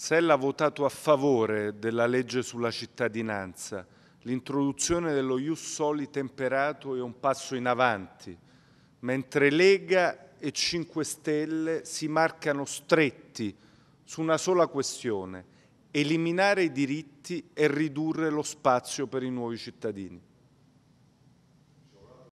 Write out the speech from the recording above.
Sella ha votato a favore della legge sulla cittadinanza. L'introduzione dello Ius Soli temperato è un passo in avanti, mentre Lega e 5 Stelle si marcano stretti su una sola questione, eliminare i diritti e ridurre lo spazio per i nuovi cittadini.